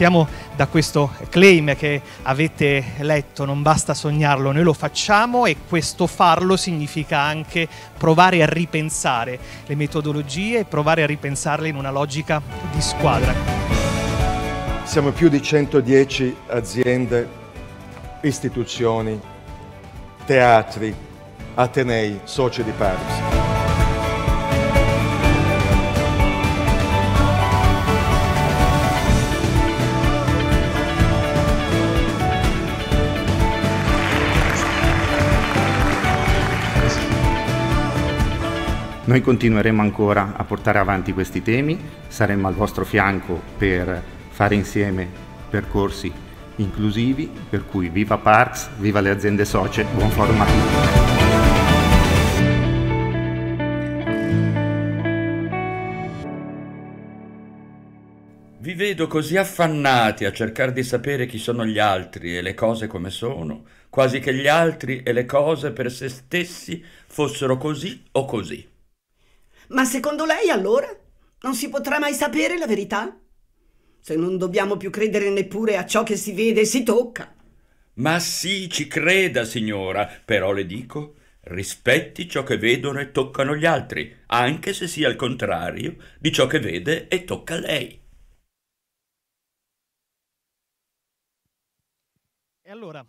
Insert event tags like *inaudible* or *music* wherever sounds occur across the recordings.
partiamo da questo claim che avete letto, non basta sognarlo, noi lo facciamo e questo farlo significa anche provare a ripensare le metodologie e provare a ripensarle in una logica di squadra. Siamo più di 110 aziende, istituzioni, teatri, atenei, soci di Paris. Noi continueremo ancora a portare avanti questi temi, saremo al vostro fianco per fare insieme percorsi inclusivi, per cui viva Parks, viva le aziende socie, buon forum a tutti. Vi vedo così affannati a cercare di sapere chi sono gli altri e le cose come sono, quasi che gli altri e le cose per se stessi fossero così o così. Ma secondo lei allora non si potrà mai sapere la verità? Se non dobbiamo più credere neppure a ciò che si vede e si tocca. Ma sì, ci creda, signora, però le dico, rispetti ciò che vedono e toccano gli altri, anche se sia il contrario di ciò che vede e tocca lei. E allora,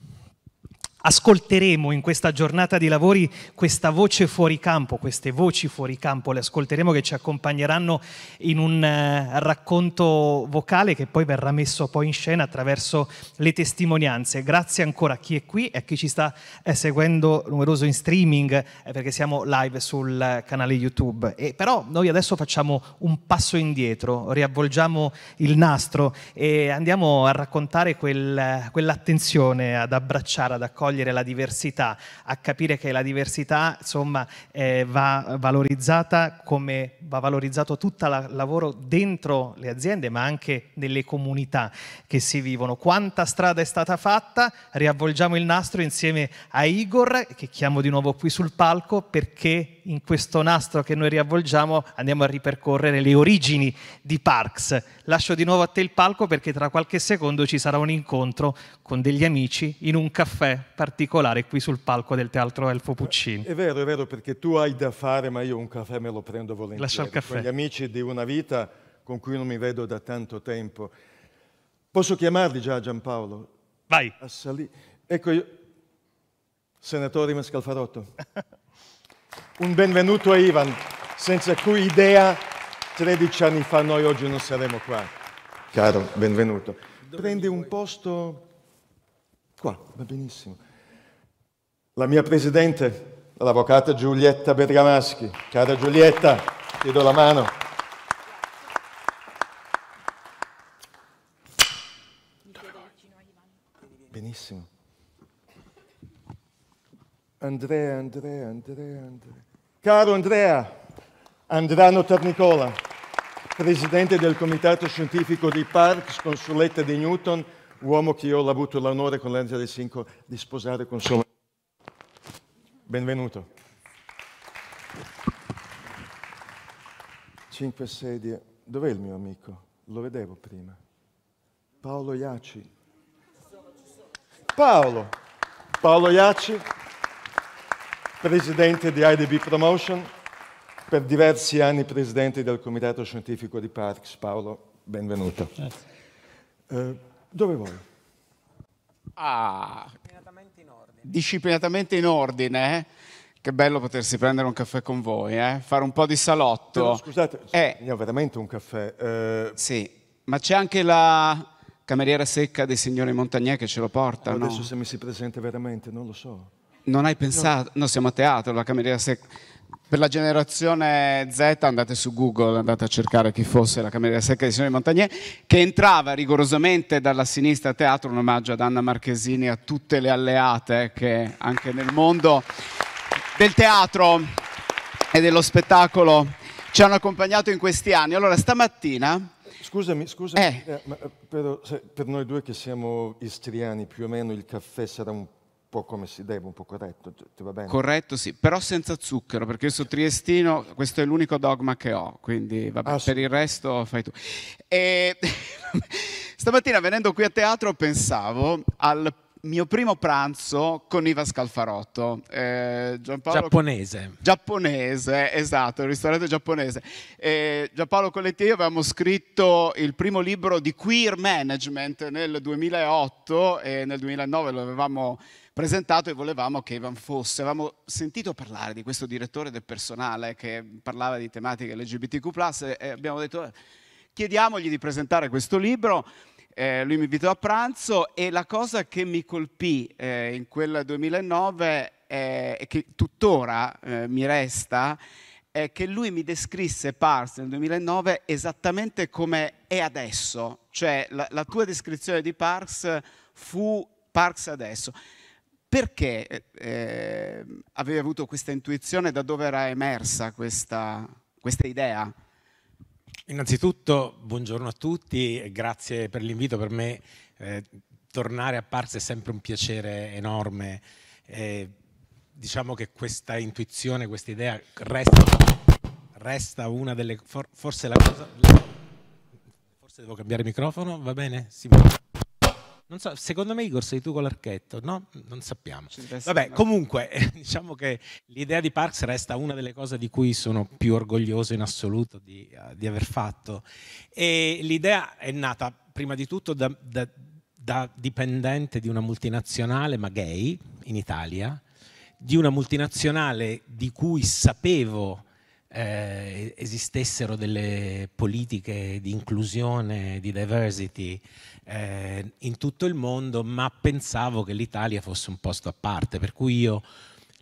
Ascolteremo in questa giornata di lavori questa voce fuori campo, queste voci fuori campo, le ascolteremo che ci accompagneranno in un eh, racconto vocale che poi verrà messo poi in scena attraverso le testimonianze. Grazie ancora a chi è qui e a chi ci sta eh, seguendo numeroso in streaming eh, perché siamo live sul canale YouTube. E, però noi adesso facciamo un passo indietro, riavvolgiamo il nastro e andiamo a raccontare quel, quell'attenzione ad abbracciare, ad accogliere cogliere la diversità, a capire che la diversità insomma, eh, va valorizzata come va valorizzato tutto il la lavoro dentro le aziende ma anche nelle comunità che si vivono. Quanta strada è stata fatta? Riavvolgiamo il nastro insieme a Igor che chiamo di nuovo qui sul palco perché in questo nastro che noi riavvolgiamo andiamo a ripercorrere le origini di Parks. Lascio di nuovo a te il palco perché tra qualche secondo ci sarà un incontro con degli amici in un caffè particolare qui sul palco del Teatro Elfo Puccini. È vero, è vero, perché tu hai da fare, ma io un caffè me lo prendo volentieri. Lascia il caffè. Con gli amici di una vita con cui non mi vedo da tanto tempo. Posso chiamarli già Giampaolo? Vai. Assali. Ecco, io... senatore Mascalfarotto, *laughs* un benvenuto a Ivan, senza cui idea 13 anni fa noi oggi non saremmo qua. Caro, benvenuto. Prendi un posto qua, va benissimo la mia presidente, l'avvocata Giulietta Bergamaschi. Cara Giulietta, ti do la mano. Benissimo. Andrea, Andrea, Andrea, Andrea. Caro Andrea, Andrano Tarnicola, presidente del comitato scientifico di Parks, consuletta di Newton, uomo che io ho avuto l'onore con l'Angela De Cinco di sposare con sua Benvenuto. Cinque sedie. Dov'è il mio amico? Lo vedevo prima. Paolo Iaci. Paolo. Paolo Iaci, presidente di IDB Promotion, per diversi anni presidente del comitato scientifico di Parks. Paolo, benvenuto. Grazie. Eh, dove vuoi? Ah, disciplinatamente in ordine. Disciplinatamente in ordine, eh? Che bello potersi prendere un caffè con voi, eh? fare un po' di salotto. Però, scusate, eh, veramente un caffè. Eh... Sì, ma c'è anche la cameriera secca dei signori Montagnè che ce lo porta. Adesso no? se mi si presenta veramente, non lo so. Non hai pensato? No, no siamo a teatro, la cameriera secca. Per la generazione Z andate su Google, andate a cercare chi fosse la cameriera secca di Simone Montagnier, che entrava rigorosamente dalla sinistra a teatro, un omaggio ad Anna Marchesini e a tutte le alleate che anche nel mondo del teatro e dello spettacolo ci hanno accompagnato in questi anni. Allora, stamattina... Scusami, scusami, eh. Eh, eh per, per noi due che siamo istriani, più o meno il caffè sarà un po' come si deve, un po' corretto, ti va bene? Corretto, sì, però senza zucchero, perché io sono triestino, questo è l'unico dogma che ho, quindi vabbè, ah, per sì. il resto fai tu. E... *laughs* Stamattina venendo qui a teatro pensavo al mio primo pranzo con Iva Scalfarotto. Eh, Giampaolo... Giapponese. Giapponese, esatto, il ristorante giapponese. Eh, Giampaolo Colletti e io avevamo scritto il primo libro di queer management nel 2008 e nel 2009 lo avevamo presentato e volevamo che Ivan fosse. Avevamo sentito parlare di questo direttore del personale che parlava di tematiche LGBTQ, e abbiamo detto eh, chiediamogli di presentare questo libro. Eh, lui mi invitò a pranzo e la cosa che mi colpì eh, in quel 2009 eh, e eh, che tuttora eh, mi resta è che lui mi descrisse Pars nel 2009 esattamente come è adesso, cioè la, la tua descrizione di Parks fu Parks adesso. Perché eh, avevi avuto questa intuizione? Da dove era emersa questa, questa idea? Innanzitutto, buongiorno a tutti, grazie per l'invito. Per me eh, tornare a Parse è sempre un piacere enorme. Eh, diciamo che questa intuizione, questa idea resta, resta una delle... For, forse la cosa... Forse devo cambiare microfono, va bene? Si può. Non so, secondo me Igor sei tu con l'archetto, no? Non sappiamo. Vabbè, comunque, *laughs* diciamo che l'idea di Parks resta una delle cose di cui sono più orgoglioso in assoluto di, uh, di aver fatto. E l'idea è nata prima di tutto da, da, da dipendente di una multinazionale, ma gay, in Italia, di una multinazionale di cui sapevo eh, esistessero delle politiche di inclusione, di diversity eh, in tutto il mondo, ma pensavo che l'Italia fosse un posto a parte, per cui io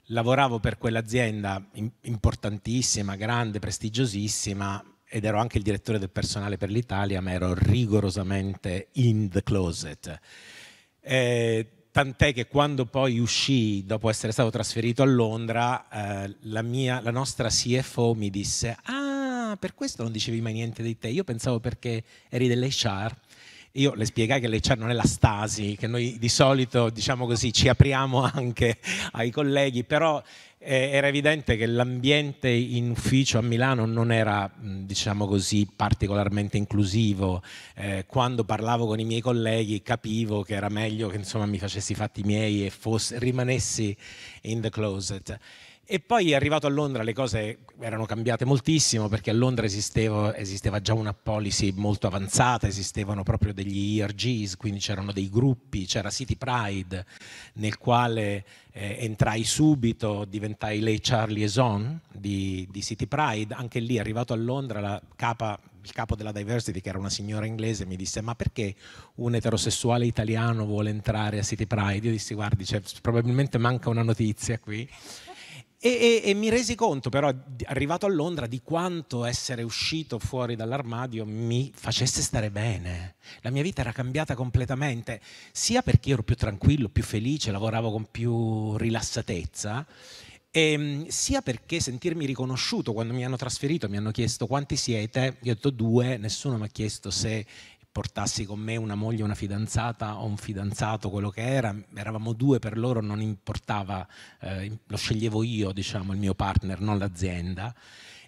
lavoravo per quell'azienda importantissima, grande, prestigiosissima ed ero anche il direttore del personale per l'Italia, ma ero rigorosamente in the closet. Eh, tant'è che quando poi uscì, dopo essere stato trasferito a Londra, eh, la, mia, la nostra CFO mi disse, ah, per questo non dicevi mai niente di te, io pensavo perché eri dell'HR. Io le spiegai che lei c'è non è la stasi, che noi di solito, diciamo così, ci apriamo *laughs* anche ai colleghi, però eh, era evidente che l'ambiente in ufficio a Milano non era, mm, diciamo così, particolarmente inclusivo. Eh, quando parlavo con i miei colleghi capivo che era meglio che insomma, mi facessi i fatti miei e fosse, rimanessi in the closet. E poi arrivato a Londra le cose erano cambiate moltissimo perché a Londra esisteva, esisteva già una policy molto avanzata, esistevano proprio degli ERGs, quindi c'erano dei gruppi, c'era City Pride nel quale eh, entrai subito, diventai l'HR liaison di, di City Pride, anche lì arrivato a Londra capa, il capo della diversity che era una signora inglese mi disse ma perché un eterosessuale italiano vuole entrare a City Pride? Io dissi guardi cioè, probabilmente manca una notizia qui. E, e, e, mi resi conto però, arrivato a Londra, di quanto essere uscito fuori dall'armadio mi facesse stare bene. La mia vita era cambiata completamente, sia perché ero più tranquillo, più felice, lavoravo con più rilassatezza, e, ehm, sia perché sentirmi riconosciuto quando mi hanno trasferito, mi hanno chiesto quanti siete, io ho detto due, nessuno mi ha chiesto se portassi con me una moglie, una fidanzata o un fidanzato, quello che era, eravamo due per loro, non importava, eh, lo sceglievo io, diciamo, il mio partner, non l'azienda.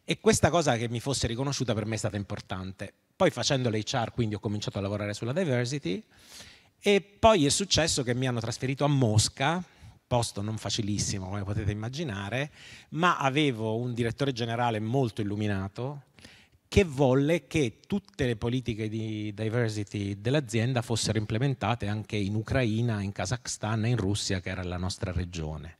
E questa cosa che mi fosse riconosciuta per me è stata importante. Poi facendo l'HR, quindi ho cominciato a lavorare sulla diversity e poi è successo che mi hanno trasferito a Mosca, posto non facilissimo come potete immaginare, ma avevo un direttore generale molto illuminato che volle che tutte le politiche di diversity dell'azienda fossero implementate anche in Ucraina, in Kazakhstan e in Russia, che era la nostra regione.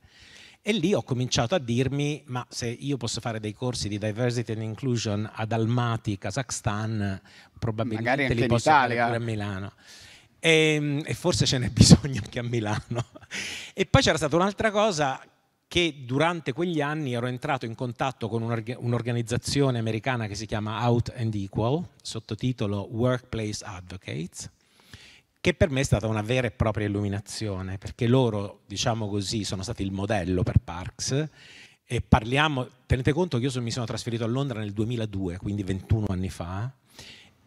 E lì ho cominciato a dirmi, ma se io posso fare dei corsi di diversity and inclusion ad Almaty, Kazakhstan, probabilmente li posso fare pure a Milano. E, ehm, e, forse ce n'è *laughs* bisogno anche a Milano. E poi c'era stata un'altra cosa che durante quegli anni ero entrato in contatto con un'organizzazione americana che si chiama Out and Equal, sottotitolo Workplace Advocates, che per me è stata una vera e propria illuminazione, perché loro, diciamo così, sono stati il modello per Parks e parliamo, tenete conto che io mi sono trasferito a Londra nel 2002, quindi 21 anni fa,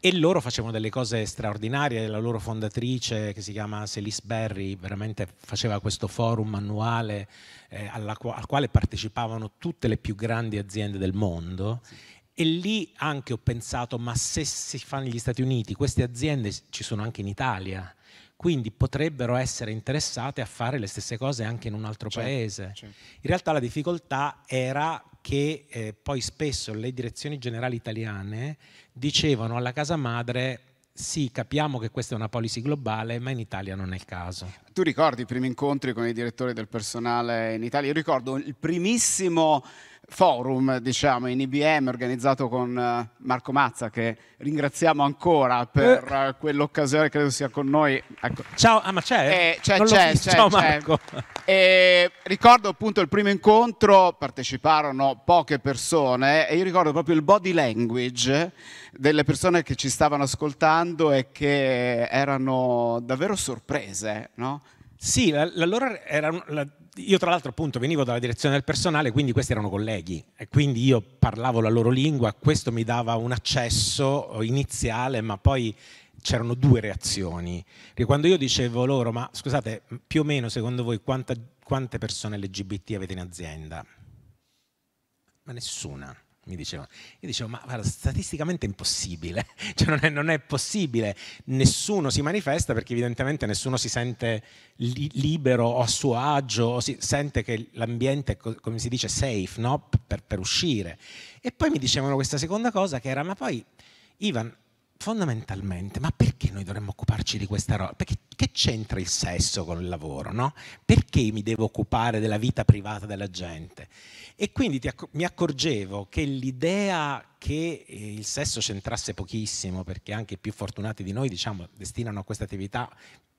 e loro facevano delle cose straordinarie, la loro fondatrice che si chiama Celis Berry veramente faceva questo forum annuale eh, qua, al quale partecipavano tutte le più grandi aziende del mondo sì. e lì anche ho pensato ma se si fa negli Stati Uniti queste aziende ci sono anche in Italia quindi potrebbero essere interessate a fare le stesse cose anche in un altro certo, paese. Certo. In realtà la difficoltà era che eh, poi spesso le direzioni generali italiane dicevano alla casa madre sì, capiamo che questa è una policy globale, ma in Italia non è il caso. Tu ricordi i primi incontri con i direttori del personale in Italia? Io ricordo il primissimo forum diciamo, in IBM organizzato con eh, Marco Mazza che ringraziamo ancora per eh. eh. quell'occasione, credo sia con noi. Ecco. Ciao, ah, ma c'è? Eh, c'è, c'è, c'è, Ciao Marco. E eh, ricordo appunto il primo incontro, parteciparono poche persone e io ricordo proprio il body language delle persone che ci stavano ascoltando e che erano davvero sorprese, no? Sì, la, la, allora era la, io tra l'altro appunto venivo dalla direzione del personale, quindi questi erano colleghi e quindi io parlavo la loro lingua, questo mi dava un accesso iniziale, ma poi c'erano due reazioni. Quando io dicevo loro, ma scusate, più o meno secondo voi quanta, quante persone LGBT avete in azienda? Ma nessuna mi diceva. Io dicevo, ma guarda, statisticamente è impossibile, *laughs* cioè non è, non è, possibile, nessuno si manifesta perché evidentemente nessuno si sente li libero o a suo agio, o si sente che l'ambiente è, come si dice, safe no? per, per uscire. E poi mi dicevano questa seconda cosa che era, ma poi Ivan, fondamentalmente, ma perché noi dovremmo occuparci di questa roba? Perché che c'entra il sesso con il lavoro, no? Perché mi devo occupare della vita privata della gente? E quindi ti, mi accorgevo che l'idea che eh, il sesso c'entrasse pochissimo, perché anche i più fortunati di noi, diciamo, destinano a questa attività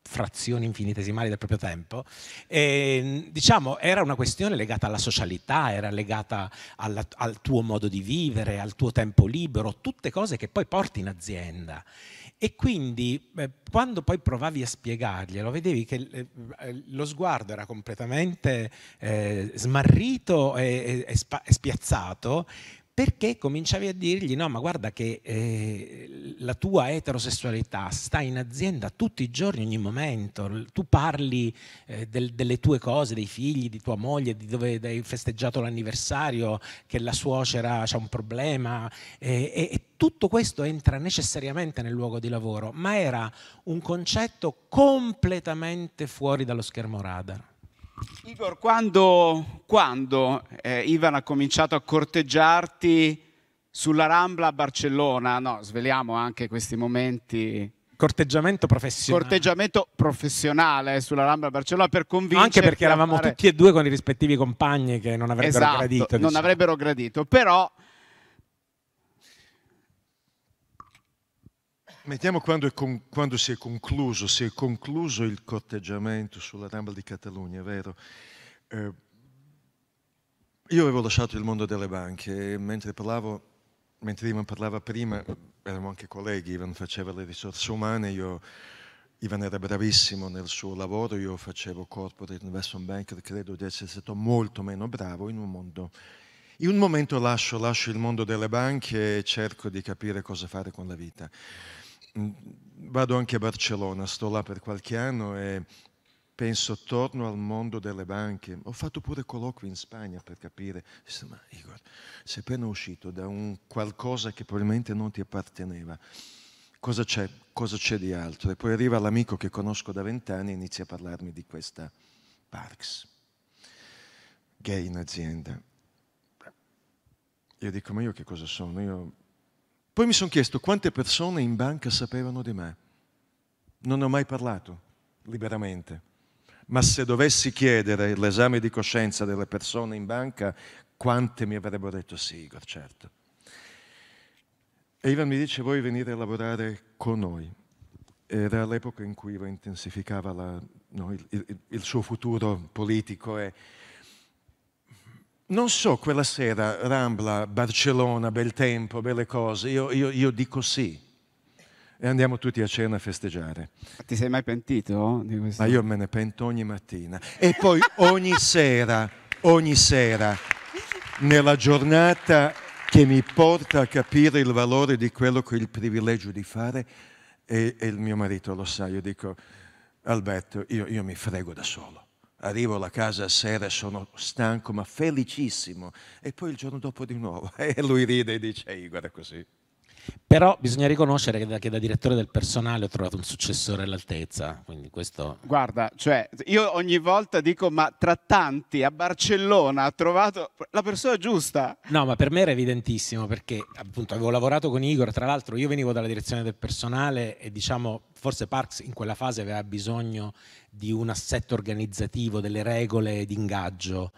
frazioni infinitesimali del proprio tempo, e, ehm, diciamo era una questione legata alla socialità, era legata alla, al tuo modo di vivere, al tuo tempo libero, tutte cose che poi porti in azienda. E quindi eh, quando poi provavi a spiegarglielo, vedevi che eh, eh lo sguardo era completamente eh, smarrito e, e, e, e spiazzato, perché cominciavi a dirgli no, ma guarda che eh, la tua eterosessualità sta in azienda tutti i giorni, ogni momento, tu parli eh, del, delle tue cose, dei figli, di tua moglie, di dove hai festeggiato l'anniversario, che la suocera ha un problema eh, e, e tutto questo entra necessariamente nel luogo di lavoro, ma era un concetto completamente fuori dallo schermo radar. Igor, quando, quando eh, Ivan ha cominciato a corteggiarti sulla Rambla a Barcellona, no, sveliamo anche questi momenti. Corteggiamento professionale. Corteggiamento professionale sulla Rambla a Barcellona per convincere. Anche perché eravamo fare... tutti e due con i rispettivi compagni che non avrebbero esatto, gradito. Diciamo. Non avrebbero gradito, però Mettiamo quando, con, quando, si è concluso, si è concluso il corteggiamento sulla Rambla di Catalogna, vero? Eh, io avevo lasciato il mondo delle banche e mentre parlavo, mentre Ivan parlava prima, eravamo anche colleghi, Ivan faceva le risorse umane, io, Ivan era bravissimo nel suo lavoro, io facevo corporate investment banker, credo di essere stato molto meno bravo in un mondo in un momento lascio, lascio, il mondo delle banche e cerco di capire cosa fare con la vita. Mm, vado anche a Barcellona, sto là per qualche anno e penso, torno al mondo delle banche. Ho fatto pure colloqui in Spagna per capire, ma Igor, sei appena uscito da un qualcosa che probabilmente non ti apparteneva. Cosa c'è? Cosa c'è di altro? E poi arriva l'amico che conosco da vent'anni e inizia a parlarmi di questa Parks, gay in azienda. Io dico, ma io che cosa sono? Io poi mi sono chiesto quante persone in banca sapevano di me. Non ho mai parlato liberamente, ma se dovessi chiedere l'esame di coscienza delle persone in banca, quante mi avrebbero detto sì, Igor, certo. E Ivan mi dice vuoi venire a lavorare con noi? Era l'epoca in cui Ivan intensificava la, no, il, il, il suo futuro politico e non so, quella sera, Rambla, Barcellona, bel tempo, belle cose, io, io, io dico sì. E andiamo tutti a cena a festeggiare. ti sei mai pentito di questo? Ma io me ne pento ogni mattina. E poi ogni *laughs* sera, ogni sera, nella giornata che mi porta a capire il valore di quello che ho il privilegio di fare, e, e il mio marito lo sa, io dico, Alberto, io, io mi frego da solo Arrivo alla casa a sera, sono stanco ma felicissimo. E poi il giorno dopo di nuovo. *laughs* E lui ride e dice, guarda così. Però bisogna riconoscere che da, che da, direttore del personale ho trovato un successore all'altezza. Questo... Guarda, cioè, io ogni volta dico: ma tra tanti a Barcellona ha trovato la persona giusta. No, ma per me era evidentissimo perché appunto avevo lavorato con Igor. Tra l'altro, io venivo dalla direzione del personale e diciamo, forse Parks in quella fase aveva bisogno di un assetto organizzativo, delle regole di ingaggio.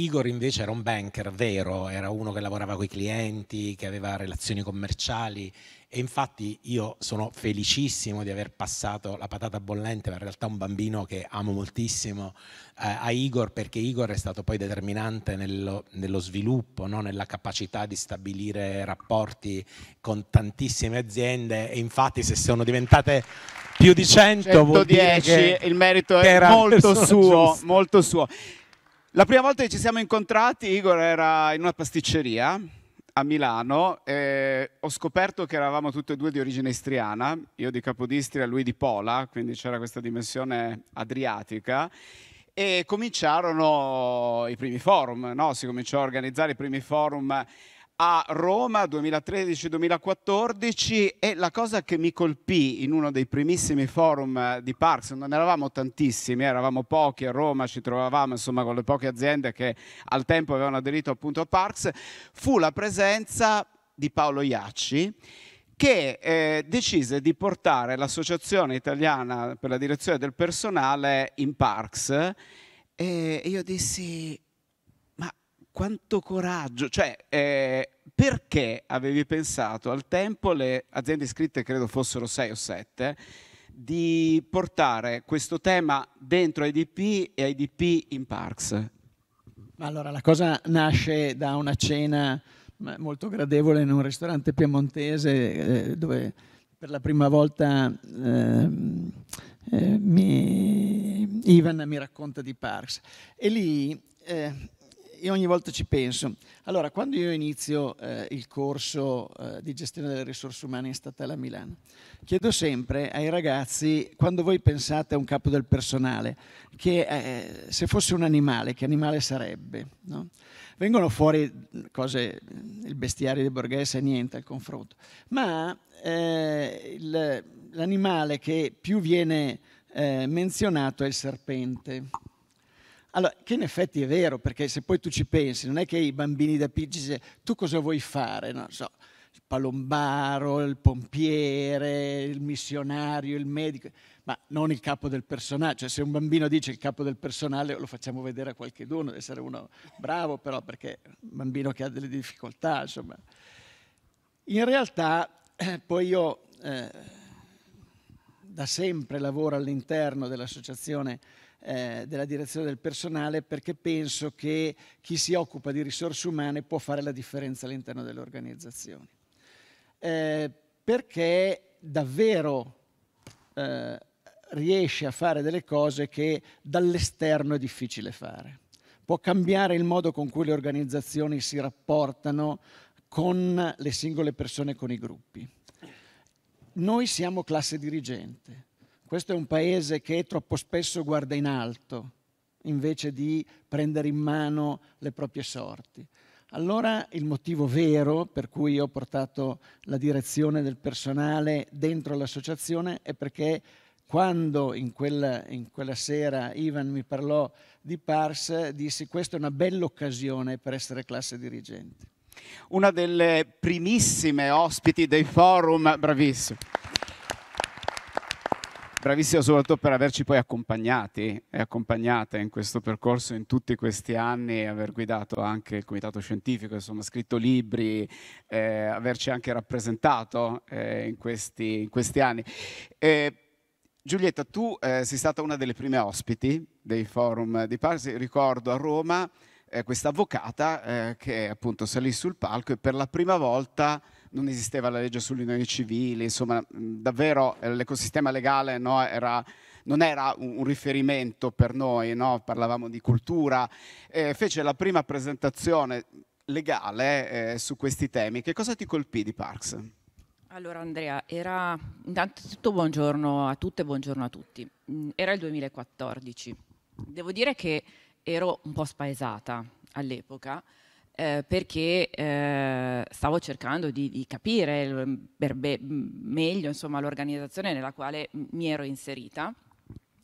Igor invece era un banker vero, era uno che lavorava con i clienti, che aveva relazioni commerciali e infatti io sono felicissimo di aver passato la patata bollente, ma in realtà un bambino che amo moltissimo, eh, a Igor perché Igor è stato poi determinante nello, nello sviluppo, no? nella capacità di stabilire rapporti con tantissime aziende e infatti se sono diventate più di 100 110, vuol dire che il merito è *laughs* molto suo, molto suo, molto suo. La prima volta che ci siamo incontrati, Igor era in una pasticceria a Milano e ho scoperto che eravamo tutti e due di origine istriana, io di Capodistria, lui di Pola, quindi c'era questa dimensione adriatica e cominciarono i primi forum, no? si cominciò a organizzare i primi forum a Roma 2013-2014 e la cosa che mi colpì in uno dei primissimi forum eh, di Parks, non eravamo tantissimi, eravamo pochi a Roma, ci trovavamo insomma con le poche aziende che al tempo avevano aderito appunto a Parks, fu la presenza di Paolo Iacci che eh, decise di portare l'Associazione Italiana per la Direzione del Personale in Parks eh, e io dissi quanto coraggio, cioè eh, perché avevi pensato al tempo, le aziende iscritte credo fossero 6 o 7, di portare questo tema dentro IDP e IDP in Parks? Allora, la cosa nasce da una cena molto gradevole in un ristorante piemontese eh, dove per la prima volta ehm, eh, mi, Ivan mi racconta di Parks. E lì eh, io ogni volta ci penso. Allora, quando io inizio eh, il corso eh, di gestione delle risorse umane in statale a Milano, chiedo sempre ai ragazzi, quando voi pensate a un capo del personale, che eh, se fosse un animale, che animale sarebbe? No? Vengono fuori cose, il bestiario di Borghese, niente al confronto, ma eh, l'animale che più viene eh, menzionato è il serpente. Allora, che in effetti è vero, perché se poi tu ci pensi, non è che i bambini da Pigi, dicono tu cosa vuoi fare? Non so, il palombaro, il pompiere, il missionario, il medico, ma non il capo del personale. Cioè, se un bambino dice il capo del personale, lo facciamo vedere a qualche dono, deve essere uno bravo, però, perché è un bambino che ha delle difficoltà, insomma. In realtà, eh, poi io eh, da sempre lavoro all'interno dell'associazione eh, della direzione del personale perché penso che chi si occupa di risorse umane può fare la differenza all'interno delle organizzazioni. Eh, perché davvero eh, riesce a fare delle cose che dall'esterno è difficile fare. Può cambiare il modo con cui le organizzazioni si rapportano con le singole persone, con i gruppi. Noi siamo classe dirigente questo è un paese che troppo spesso guarda in alto invece di prendere in mano le proprie sorti. Allora il motivo vero per cui ho portato la direzione del personale dentro l'associazione è perché quando in quella, in quella, sera Ivan mi parlò di Pars, dissi questa è una bella occasione per essere classe dirigente. Una delle primissime ospiti dei forum, bravissimo bravissima soprattutto per averci poi accompagnati e accompagnata in questo percorso in tutti questi anni, aver guidato anche il comitato scientifico, insomma, scritto libri, eh, averci anche rappresentato eh, in, questi, in, questi, anni. Eh, Giulietta, tu eh, sei stata una delle prime ospiti dei forum di Parsi, ricordo a Roma eh, questa avvocata eh, che appunto salì sul palco e per la prima volta non esisteva la legge sulle unioni civili, insomma davvero eh, l'ecosistema legale no, era, non era un, riferimento per noi, no? parlavamo di cultura, eh, fece la prima presentazione legale eh, su questi temi. Che cosa ti colpì di Parks? Allora Andrea, era intanto buongiorno a tutte e buongiorno a tutti. Mm, era il 2014. Devo dire che ero un po' spaesata all'epoca, eh, perché eh, stavo cercando di, di capire mm, be- mm, meglio insomma, l'organizzazione nella quale mm, mi ero inserita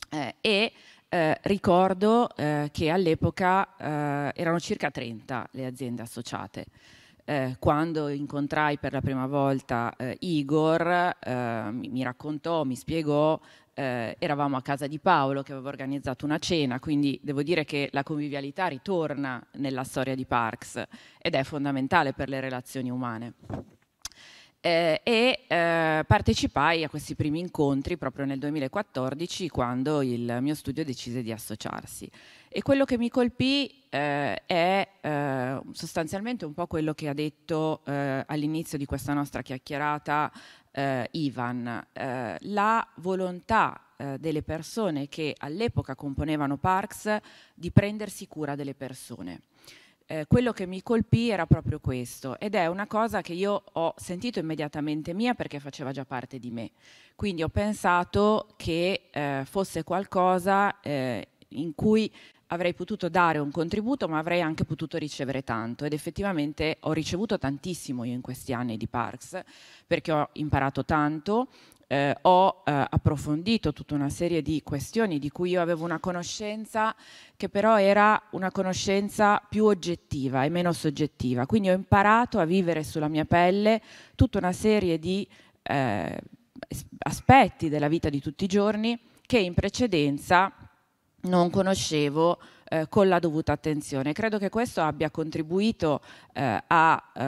eh, e eh, ricordo eh, che all'epoca erano circa 30 le aziende associate. Eh, quando incontrai per la prima volta eh, Igor, eh, mi, mi raccontò, mi spiegò eh, eravamo a casa di Paolo che aveva organizzato una cena, quindi devo dire che la convivialità ritorna nella storia di Parks ed è fondamentale per le relazioni umane. Eh, e eh, partecipai a questi primi incontri proprio nel 2014 quando il mio studio decise di associarsi. E quello che mi colpì eh, è eh, sostanzialmente un po' quello che ha detto eh, all'inizio di questa nostra chiacchierata eh, Ivan, eh, la volontà eh, delle persone che all'epoca componevano Parks di prendersi cura delle persone. Eh, quello che mi colpì era proprio questo ed è una cosa che io ho sentito immediatamente mia perché faceva già parte di me. Quindi ho pensato che eh, fosse qualcosa eh, in cui avrei potuto dare un contributo, ma avrei anche potuto ricevere tanto ed effettivamente ho ricevuto tantissimo io in questi anni di Parks perché ho imparato tanto, eh, ho eh, approfondito tutta una serie di questioni di cui io avevo una conoscenza che però era una conoscenza più oggettiva e meno soggettiva. Quindi ho imparato a vivere sulla mia pelle tutta una serie di eh, aspetti della vita di tutti i giorni che in precedenza non conoscevo eh, con la dovuta attenzione. Credo che questo abbia contribuito eh, a eh,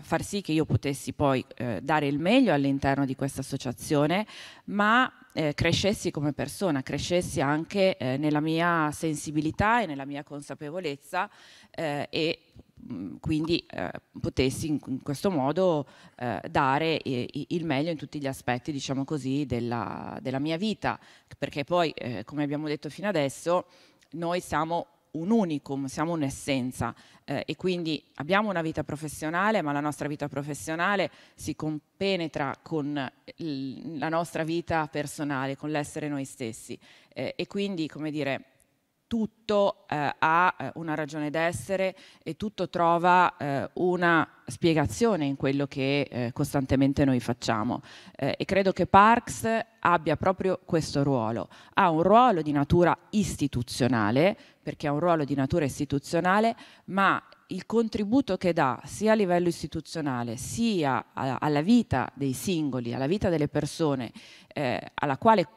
far sì che io potessi poi eh, dare il meglio all'interno di questa associazione, ma eh, crescessi come persona, crescessi anche eh, nella mia sensibilità e nella mia consapevolezza eh, e mh, mm, quindi eh, potessi in, in, questo modo eh, dare eh, il meglio in tutti gli aspetti, diciamo così, della, della mia vita, perché poi, come abbiamo detto fino adesso, noi siamo un unicum, siamo un'essenza eh, e quindi abbiamo una vita professionale, ma la nostra vita professionale si compenetra con il, eh, la nostra vita personale, con l'essere noi stessi eh, e quindi, come dire, tutto eh, ha eh, una ragione d'essere e tutto trova eh, una spiegazione in quello che eh, costantemente noi facciamo. Eh, e credo che Parks abbia proprio questo ruolo. Ha un ruolo di natura istituzionale, perché ha un ruolo di natura istituzionale, ma il contributo che dà sia a livello istituzionale sia alla vita dei singoli, alla vita delle persone, eh, alla quale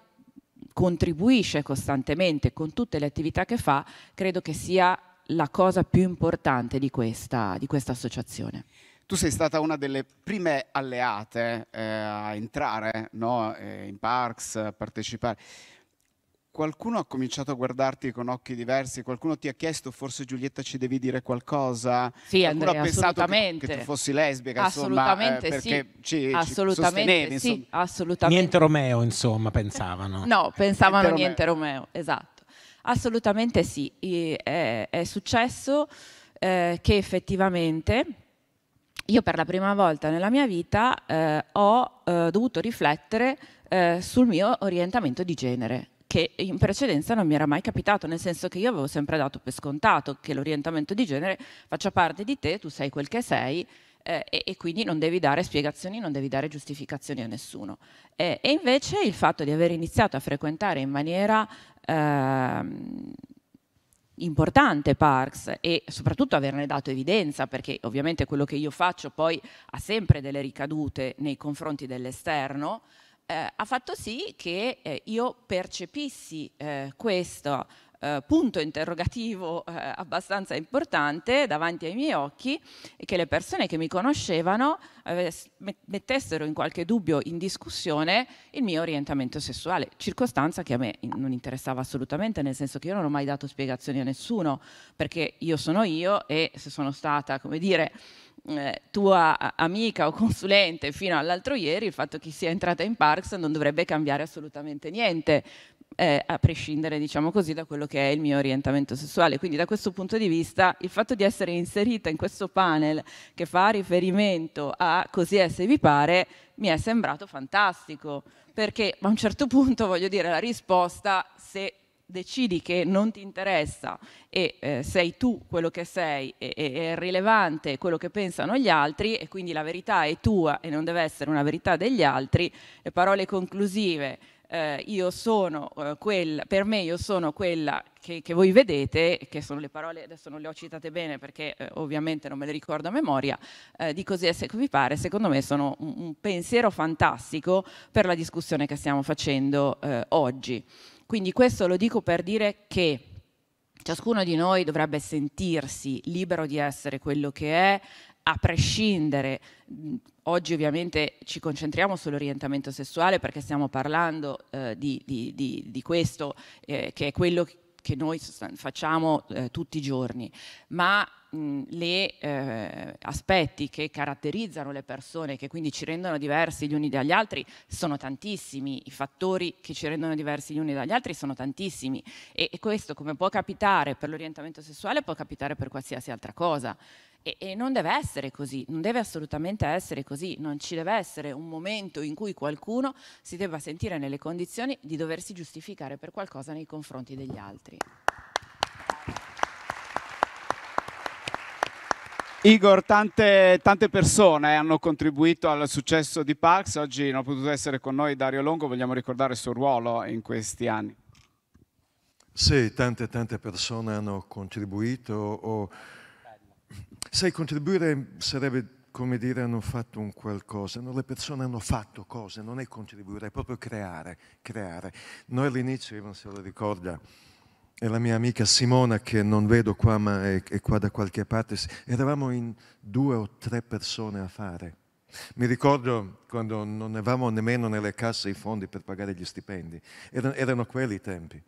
contribuisce costantemente con tutte le attività che fa, credo che sia la cosa più importante di questa, di questa associazione. Tu sei stata una delle prime alleate eh, a entrare no? eh, in Parks, a partecipare qualcuno ha cominciato a guardarti con occhi diversi, qualcuno ti ha chiesto forse Giulietta ci devi dire qualcosa, sì, qualcuno Andrea, ha pensato che, che, tu fossi lesbica, assolutamente insomma, eh, perché sì. ci, assolutamente, ci sì, assolutamente. Niente Romeo, insomma, pensavano. *laughs* No, pensavano niente Romeo, niente Romeo esatto. Assolutamente sì, è, è, successo eh, che effettivamente io per la prima volta nella mia vita eh, ho eh, dovuto riflettere eh, sul mio orientamento di genere che in precedenza non mi era mai capitato, nel senso che io avevo sempre dato per scontato che l'orientamento di genere faccia parte di te, tu sei quel che sei. Eh, e, e, quindi non devi dare spiegazioni, non devi dare giustificazioni a nessuno. Eh, e invece il fatto di aver iniziato a frequentare in maniera ehm, importante Parks e soprattutto averne dato evidenza, perché ovviamente quello che io faccio poi ha sempre delle ricadute nei confronti dell'esterno, eh, ha fatto sì che eh, io percepissi eh, questo eh, punto interrogativo eh, abbastanza importante davanti ai miei occhi e che le persone che mi conoscevano eh, mettessero in qualche dubbio, in discussione, il mio orientamento sessuale, circostanza che a me non interessava assolutamente, nel senso che io non ho mai dato spiegazioni a nessuno, perché io sono io e se sono stata, come dire, eh, tua amica o consulente fino all'altro ieri, il fatto che sia entrata in Parks non dovrebbe cambiare assolutamente niente, eh, a prescindere, diciamo così, da quello che è il mio orientamento sessuale. Quindi da questo punto di vista il fatto di essere inserita in questo panel che fa riferimento a così è se vi pare, mi è sembrato fantastico, perché a un certo punto, voglio dire, la risposta, se decidi che non ti interessa e eh, sei tu quello che sei e, e è rilevante quello che pensano gli altri e quindi la verità è tua e non deve essere una verità degli altri, le parole conclusive eh, io sono eh, quel, per me io sono quella che, che, voi vedete, che sono le parole, adesso non le ho citate bene perché eh, ovviamente non me le ricordo a memoria, eh, di così se vi pare, secondo me sono un, un pensiero fantastico per la discussione che stiamo facendo eh, oggi. Quindi questo lo dico per dire che ciascuno di noi dovrebbe sentirsi libero di essere quello che è, a prescindere, oggi ovviamente ci concentriamo sull'orientamento sessuale perché stiamo parlando eh, di, di, di, di, questo, eh, che è quello che noi facciamo eh, tutti i giorni, ma gli eh, aspetti che caratterizzano le persone, che quindi ci rendono diversi gli uni dagli altri, sono tantissimi, i fattori che ci rendono diversi gli uni dagli altri sono tantissimi e, e questo come può capitare per l'orientamento sessuale può capitare per qualsiasi altra cosa. E, e, non deve essere così, non deve assolutamente essere così, non ci deve essere un momento in cui qualcuno si debba sentire nelle condizioni di doversi giustificare per qualcosa nei confronti degli altri. Igor, tante, tante, persone hanno contribuito al successo di Parks, oggi non ha potuto essere con noi Dario Longo, vogliamo ricordare il suo ruolo in questi anni. Sì, tante tante persone hanno contribuito. O... Sai, contribuire sarebbe come dire hanno fatto un qualcosa, no, le persone hanno fatto cose, non è contribuire, è proprio creare, creare. Noi all'inizio, Ivan se lo ricorda, e la mia amica Simona, che non vedo qua ma è, è qua da qualche parte, eravamo in due o tre persone a fare. Mi ricordo quando non avevamo nemmeno nelle casse i fondi per pagare gli stipendi, erano, erano quelli i tempi.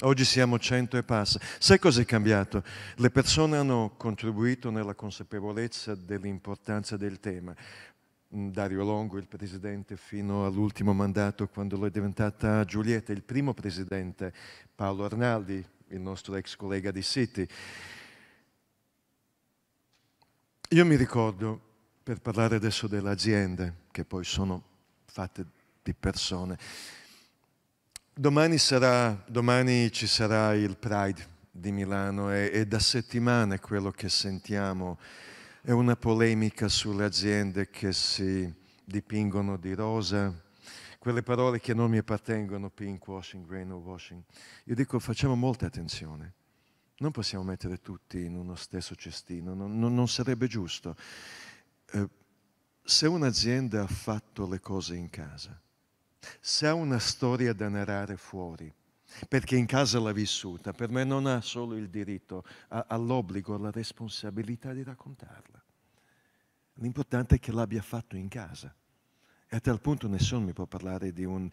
Oggi siamo cento e passa. Sai cosa è cambiato? Le persone hanno contribuito nella consapevolezza dell'importanza del tema. Mm, Dario Longo, il presidente fino all'ultimo mandato quando lo è diventata Giulietta, il primo presidente Paolo Arnaldi, il nostro ex collega di City. Io mi ricordo, per parlare adesso delle aziende, che poi sono fatte di persone, domani, sarà, domani ci sarà il Pride di Milano e, e da settimane quello che sentiamo è una polemica sulle aziende che si dipingono di rosa, quelle parole che non mi appartengono, pink washing, green washing. Io dico facciamo molta attenzione. Non possiamo mettere tutti in uno stesso cestino, non, non, non sarebbe giusto. Eh, se un'azienda ha fatto le cose in casa, se ha una storia da narrare fuori, perché in casa l'ha vissuta, per me non ha solo il diritto, ha, l'obbligo, la responsabilità di raccontarla. L'importante è che l'abbia fatto in casa. E a tal punto nessuno mi può parlare di un,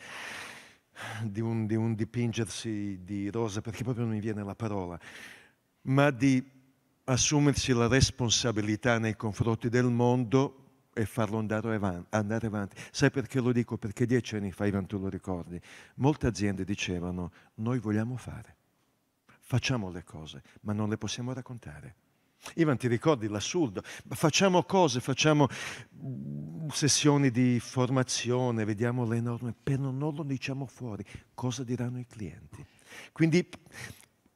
di un, di un dipingersi di rosa, perché proprio non mi viene la parola, ma di assumersi la responsabilità nei confronti del mondo e farlo andare avanti, andare avanti. Sai perché lo dico? Perché dieci anni fa, Ivan, tu lo ricordi, molte aziende dicevano noi vogliamo fare, facciamo le cose, ma non le possiamo raccontare. Ivan, ti ricordi l'assurdo? Ma Facciamo cose, facciamo mm, sessioni di formazione, vediamo le norme, però non lo diciamo fuori. Cosa diranno i clienti? Quindi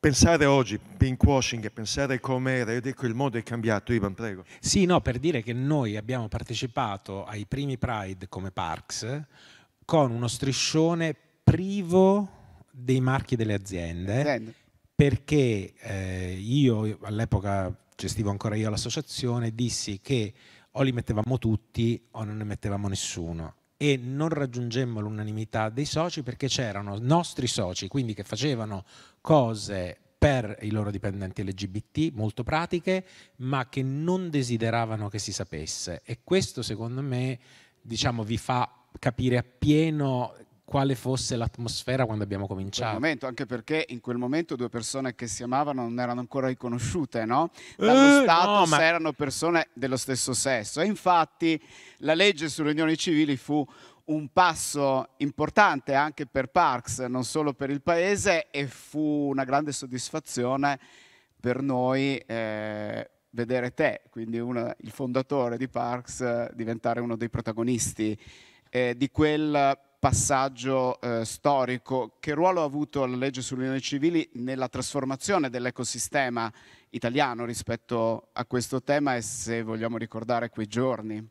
pensare oggi, pinkwashing, e pensare come era io dico il mondo è cambiato, Ivan, prego. Sì, no, per dire che noi abbiamo partecipato ai primi Pride come Parks con uno striscione privo dei marchi delle aziende, aziende. perché eh, io all'epoca gestivo ancora io l'associazione, dissi che o li mettevamo tutti o non ne mettevamo nessuno e non raggiungemmo l'unanimità dei soci perché c'erano nostri soci, quindi che facevano cose per i loro dipendenti LGBT molto pratiche, ma che non desideravano che si sapesse. E questo secondo me diciamo, vi fa capire appieno quale fosse l'atmosfera quando abbiamo cominciato. Momento, anche perché in quel momento due persone che si amavano non erano ancora riconosciute, no? Eh, Dallo uh, status no, ma... erano persone dello stesso sesso. E infatti la legge sulle unioni civili fu un passo importante anche per Parks, non solo per il paese, e fu una grande soddisfazione per noi. Eh, vedere te, quindi una, il fondatore di Parks, eh, diventare uno dei protagonisti eh, di quel passaggio eh, storico, che ruolo ha avuto la legge sull'unione civili nella trasformazione dell'ecosistema italiano rispetto a questo tema e se vogliamo ricordare quei giorni?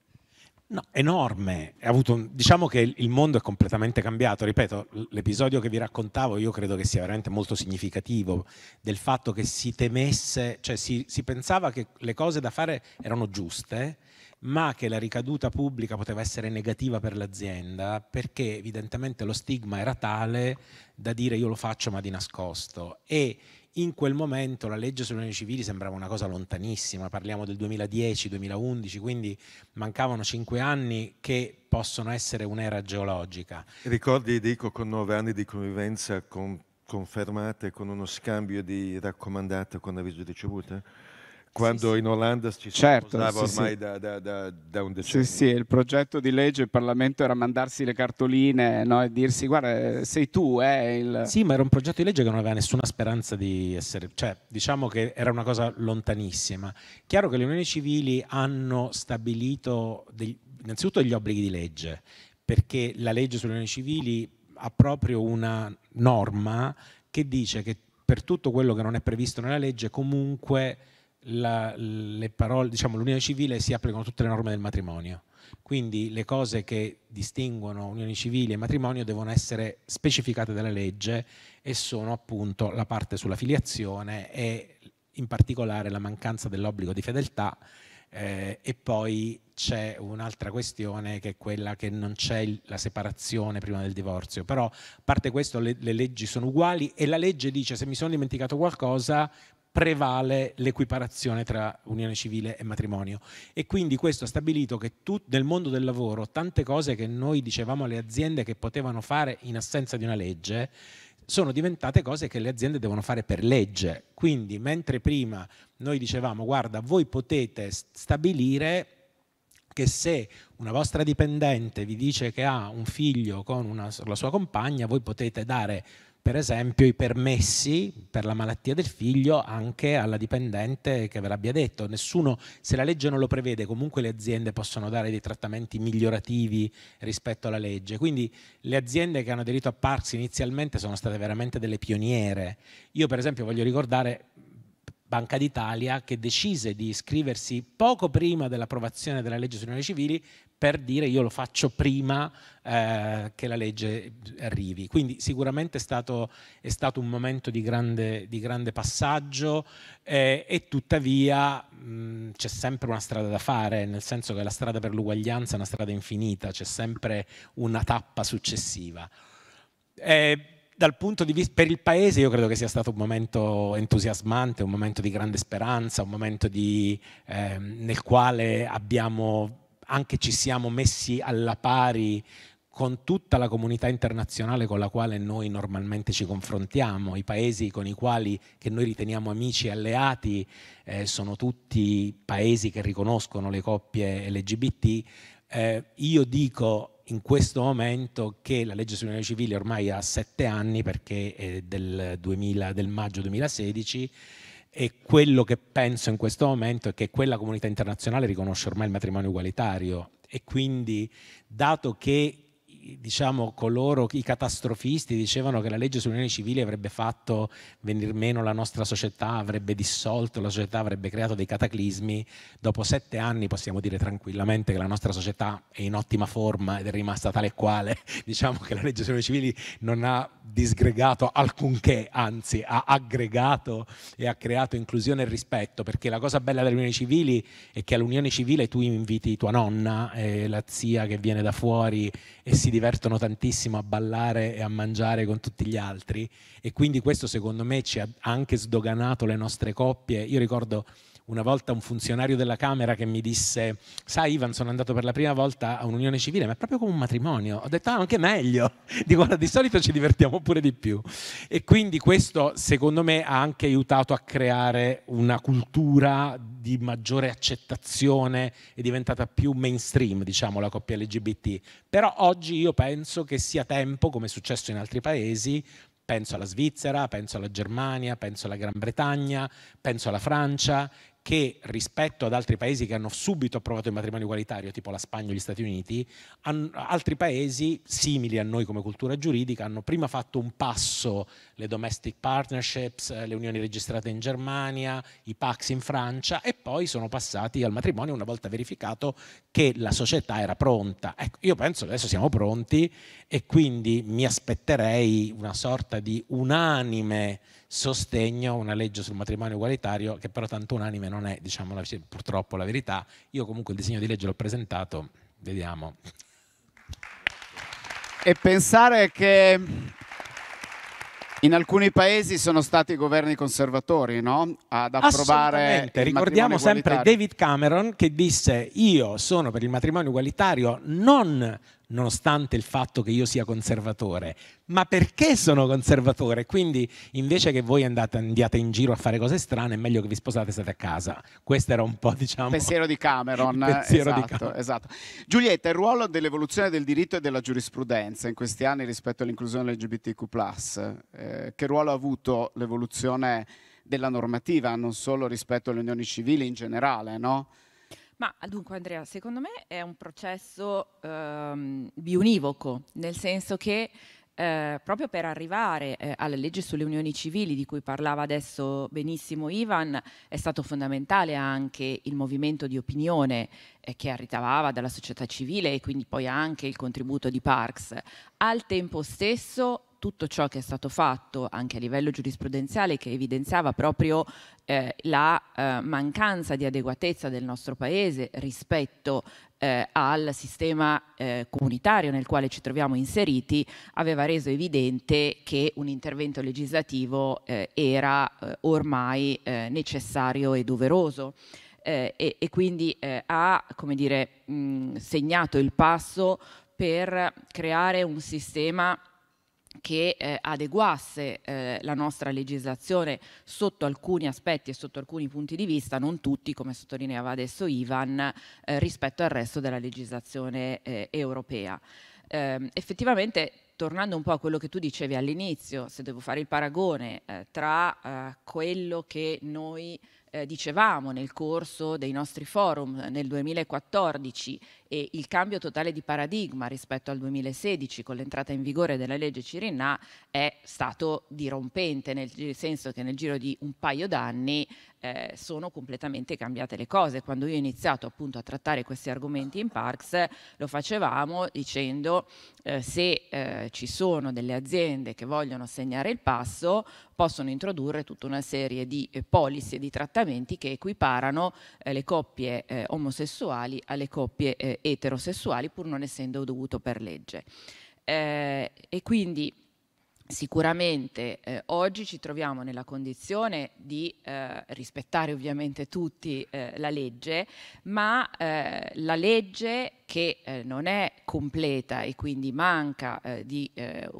No, enorme. Un... diciamo che il mondo è completamente cambiato. Ripeto, l'episodio che vi raccontavo io credo che sia veramente molto significativo del fatto che si temesse, cioè si, si pensava che le cose da fare erano giuste ma che la ricaduta pubblica poteva essere negativa per l'azienda perché evidentemente lo stigma era tale da dire io lo faccio ma di nascosto e in quel momento la legge sulle unioni civili sembrava una cosa lontanissima, parliamo del 2010-2011, quindi mancavano cinque anni che possono essere un'era geologica. Ricordi, dico, con nove anni di convivenza con, confermate con uno scambio di raccomandate con avviso ricevuto? quando sì, in Olanda ci si certo, sì, ormai sì. Da, da, da, da, un decennio. Sì, sì, il progetto di legge, il Parlamento era mandarsi le cartoline no? e dirsi guarda sei tu. Eh, il... Sì, ma era un progetto di legge che non aveva nessuna speranza di essere, cioè diciamo che era una cosa lontanissima. Chiaro che le unioni civili hanno stabilito degli, innanzitutto gli obblighi di legge, perché la legge sulle unioni civili ha proprio una norma che dice che per tutto quello che non è previsto nella legge comunque la, le parole, diciamo, l'unione civile si applicano tutte le norme del matrimonio. Quindi le cose che distinguono unioni civili e matrimonio devono essere specificate dalla legge e sono appunto la parte sulla filiazione e in particolare la mancanza dell'obbligo di fedeltà eh, e poi c'è un'altra questione che è quella che non c'è la separazione prima del divorzio, però a parte questo le, le leggi sono uguali e la legge dice se mi sono dimenticato qualcosa prevale l'equiparazione tra unione civile e matrimonio e quindi questo ha stabilito che tu, nel mondo del lavoro tante cose che noi dicevamo alle aziende che potevano fare in assenza di una legge sono diventate cose che le aziende devono fare per legge. Quindi mentre prima noi dicevamo guarda voi potete stabilire che se una vostra dipendente vi dice che ha un figlio con una, la sua compagna voi potete dare per esempio i permessi per la malattia del figlio anche alla dipendente che ve l'abbia detto. Nessuno, se la legge non lo prevede, comunque le aziende possono dare dei trattamenti migliorativi rispetto alla legge. Quindi le aziende che hanno aderito a Parsi inizialmente sono state veramente delle pioniere. Io per esempio voglio ricordare Banca d'Italia che decise di iscriversi poco prima dell'approvazione della legge sui oneri civili per dire io lo faccio prima eh, che la legge arrivi. Quindi sicuramente è stato, è stato un momento di grande, di grande passaggio eh, e tuttavia c'è sempre una strada da fare, nel senso che la strada per l'uguaglianza è una strada infinita, c'è sempre una tappa successiva. Eh, dal punto di vista per il paese io credo che sia stato un momento entusiasmante, un momento di grande speranza, un momento di, eh, nel quale abbiamo anche ci siamo messi alla pari con tutta la comunità internazionale con la quale noi normalmente ci confrontiamo, i paesi con i quali che noi riteniamo amici e alleati eh, sono tutti paesi che riconoscono le coppie LGBT. Eh, io dico in questo momento che la legge sull'unione civile ormai ha sette anni perché è del, 2000, del maggio 2016 e quello che penso in questo momento è che quella comunità internazionale riconosce ormai il matrimonio ugualitario e quindi, dato che diciamo, coloro, i catastrofisti dicevano che la legge sulle unioni civili avrebbe fatto venir meno la nostra società, avrebbe dissolto la società, avrebbe creato dei cataclismi. Dopo sette anni possiamo dire tranquillamente che la nostra società è in ottima forma ed è rimasta tale e quale. *laughs* Diciamo che la legge sulle unioni civili non ha disgregato alcunché, anzi ha aggregato e ha creato inclusione e rispetto, perché la cosa bella delle unioni civili è che all'unione civile tu inviti tua nonna, eh, la zia che viene da fuori e si divertono tantissimo a ballare e a mangiare con tutti gli altri e quindi questo secondo me ci ha anche sdoganato le nostre coppie. Io ricordo una volta un funzionario della Camera che mi disse, sai Ivan, sono andato per la prima volta a un'unione civile, ma è proprio come un matrimonio. Ho detto, ah, anche meglio. *laughs* Dico, guarda, di solito ci divertiamo pure di più. E quindi questo, secondo me, ha anche aiutato a creare una cultura di maggiore accettazione, è diventata più mainstream, diciamo, la coppia LGBT. Però oggi io penso che sia tempo, come è successo in altri paesi, penso alla Svizzera, penso alla Germania, penso alla Gran Bretagna, penso alla Francia, che rispetto ad altri paesi che hanno subito approvato il matrimonio ugualitario, tipo la Spagna o gli Stati Uniti, altri paesi simili a noi come cultura giuridica hanno prima fatto un passo, le domestic partnerships, eh, le unioni registrate in Germania, i PAX in Francia e poi sono passati al matrimonio una volta verificato che la società era pronta. Ecco, io penso che adesso siamo pronti e quindi mi aspetterei una sorta di unanime sostegno una legge sul matrimonio ugualitario che però tanto unanime non è, diciamo la, purtroppo la verità. Io comunque il disegno di legge l'ho presentato, vediamo. E pensare che in alcuni paesi sono stati i governi conservatori no? ad approvare. Ricordiamo sempre David Cameron che disse: Io sono per il matrimonio ugualitario non nonostante il fatto che io sia conservatore. Ma perché sono conservatore? Quindi invece che voi andate, andiate in giro a fare cose strane, è meglio che vi sposate e state a casa. Questo era un po', diciamo... Pensiero di Cameron. *laughs* Pensiero esatto, di Cameron. Esatto. Giulietta, il ruolo dell'evoluzione del diritto e della giurisprudenza in questi anni rispetto all'inclusione LGBTQ+. Eh, che ruolo ha avuto l'evoluzione della normativa, non solo rispetto alle unioni civili in generale, no? Ma dunque Andrea, secondo me è un processo ehm, biunivoco, nel senso che eh, proprio per arrivare eh, alla legge sulle unioni civili di cui parlava adesso benissimo Ivan, è stato fondamentale anche il movimento di opinione eh, che arrivava dalla società civile e quindi poi anche il contributo di Parks. Al tempo stesso tutto ciò che è stato fatto anche a livello giurisprudenziale che evidenziava proprio eh, la eh, mancanza di adeguatezza del nostro Paese rispetto eh, al sistema eh, comunitario nel quale ci troviamo inseriti, aveva reso evidente che un intervento legislativo eh, era eh, ormai necessario e doveroso. E, e, quindi ha come dire, mh, segnato il passo per creare un sistema che eh, adeguasse eh, la nostra legislazione sotto alcuni aspetti e sotto alcuni punti di vista, non tutti, come sottolineava adesso Ivan, eh, rispetto al resto della legislazione eh, europea. Ehm, effettivamente tornando un po' a quello che tu dicevi all'inizio, se devo fare il paragone eh, tra eh, quello che noi eh, dicevamo nel corso dei nostri forum eh, nel 2014 e il cambio totale di paradigma rispetto al 2016 con l'entrata in vigore della legge Cirinà è stato dirompente, nel senso che nel giro di un paio d'anni eh, sono completamente cambiate le cose. Quando io ho iniziato appunto a trattare questi argomenti in Parks lo facevamo dicendo eh, se eh, ci sono delle aziende che vogliono segnare il passo possono introdurre tutta una serie di eh, policy e di trattamenti che equiparano eh, le coppie eh, omosessuali alle coppie eh, eterosessuali pur non essendo dovuto per legge. Eh, e quindi Sicuramente eh, oggi ci troviamo nella condizione di eh, rispettare ovviamente tutti eh, la legge, ma eh, la legge che eh, non è completa e quindi manca eh, di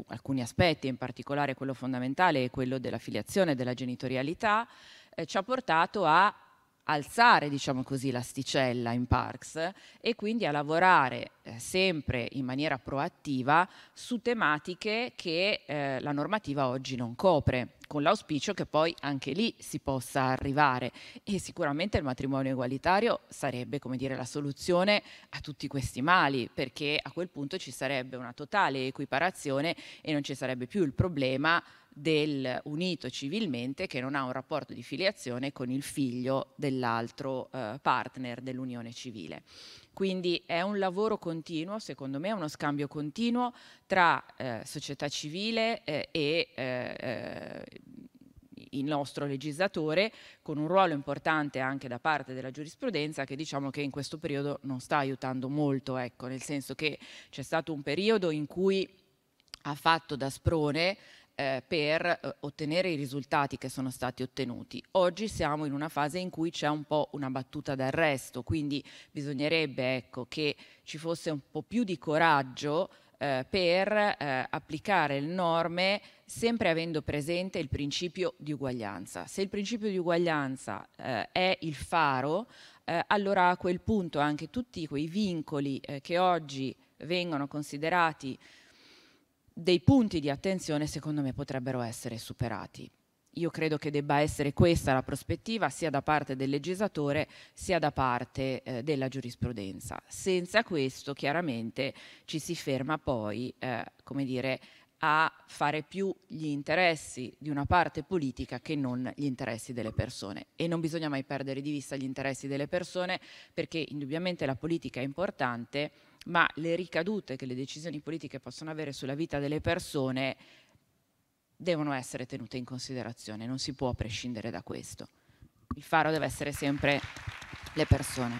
alcuni aspetti, in particolare quello fondamentale è quello della filiazione e della genitorialità, ci ha portato a alzare, diciamo così, l'asticella in Parks e quindi a lavorare eh, sempre in maniera proattiva su tematiche che eh, la normativa oggi non copre, con l'auspicio che poi anche lì si possa arrivare e sicuramente il matrimonio egualitario sarebbe, come dire, la soluzione a tutti questi mali, perché a quel punto ci sarebbe una totale equiparazione e non ci sarebbe più il problema del unito civilmente che non ha un rapporto di filiazione con il figlio dell'altro eh, partner dell'unione civile. Quindi è un lavoro continuo, secondo me, uno scambio continuo tra eh, società civile eh, e eh, eh, il nostro legislatore, con un ruolo importante anche da parte della giurisprudenza che diciamo che in questo periodo non sta aiutando molto, ecco, nel senso che c'è stato un periodo in cui ha fatto da sprone eh, per eh, ottenere i risultati che sono stati ottenuti. Oggi siamo in una fase in cui c'è un po' una battuta d'arresto, quindi bisognerebbe ecco, che ci fosse un po' più di coraggio eh, per eh, applicare le norme sempre avendo presente il principio di uguaglianza. Se il principio di uguaglianza eh, è il faro, eh, allora a quel punto anche tutti quei vincoli eh, che oggi vengono considerati dei punti di attenzione secondo me potrebbero essere superati. Io credo che debba essere questa la prospettiva sia da parte del legislatore sia da parte eh, della giurisprudenza. Senza questo chiaramente ci si ferma poi, eh, come dire, a fare più gli interessi di una parte politica che non gli interessi delle persone. E non bisogna mai perdere di vista gli interessi delle persone perché indubbiamente la politica è importante ma le ricadute che le decisioni politiche possono avere sulla vita delle persone devono essere tenute in considerazione, non si può prescindere da questo. Il faro deve essere sempre le persone.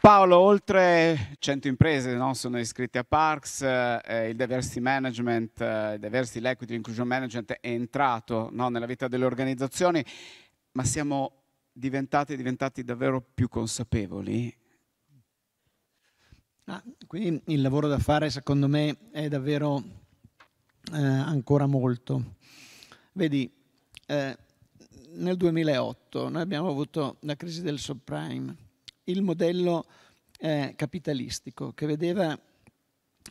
Paolo, oltre 100 imprese no? sono iscritte a Parks, eh, il diversity management, eh, il diversity equity inclusion management è entrato no? nella vita delle organizzazioni, ma siamo diventate diventati davvero più consapevoli? Ah, qui il lavoro da fare secondo me è davvero eh, ancora molto. Vedi, eh, nel 2008 noi abbiamo avuto la crisi del subprime, il modello eh, capitalistico che vedeva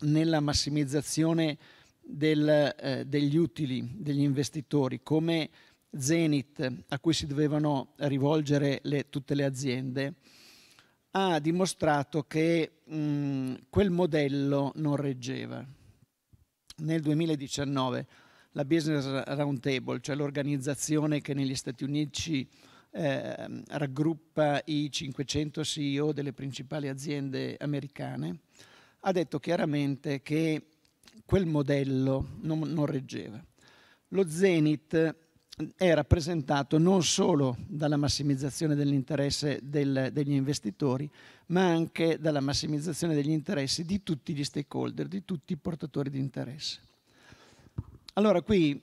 nella massimizzazione del, eh, degli utili degli investitori come Zenith a cui si dovevano rivolgere le, tutte le aziende, ha dimostrato che mh, mm, quel modello non reggeva. Nel 2019 la Business Roundtable, cioè l'organizzazione che negli Stati Uniti eh, raggruppa i 500 CEO delle principali aziende americane, ha detto chiaramente che quel modello non, non reggeva. Lo Zenit è rappresentato non solo dalla massimizzazione dell'interesse del, degli investitori, ma anche dalla massimizzazione degli interessi di tutti gli stakeholder, di tutti i portatori di interesse. Allora qui